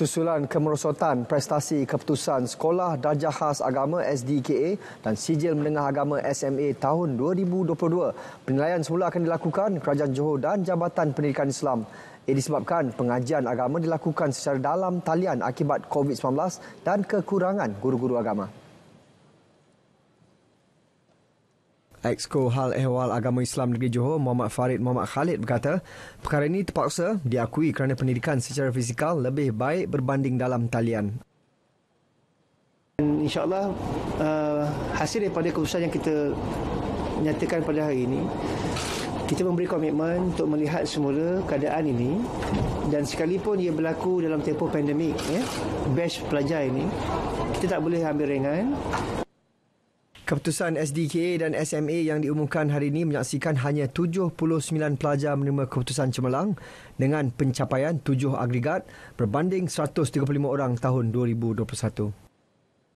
susulan kemerosotan prestasi keputusan Sekolah Darjah Khas Agama SDKA dan Sijil Menengah Agama SMA tahun 2022. Penilaian semula akan dilakukan Kerajaan Johor dan Jabatan Pendidikan Islam. Ia disebabkan pengajian agama dilakukan secara dalam talian akibat COVID-19 dan kekurangan guru-guru agama. Exco Hal Ehwal Agama Islam Negeri Johor Muhammad Farid Muhammad Khalid berkata perkara ini terpaksa diakui kerana pendidikan secara fizikal lebih baik berbanding dalam talian. InsyaAllah uh, hasil daripada keputusan yang kita nyatakan pada hari ini kita memberi komitmen untuk melihat semula keadaan ini dan sekalipun ia berlaku dalam tempoh pandemik ya, batch pelajar ini kita tak boleh ambil ringan Keputusan SDK dan SMA yang diumumkan hari ini menyaksikan hanya 79 pelajar menerima keputusan cemerlang dengan pencapaian 7 agregat berbanding 135 orang tahun 2021.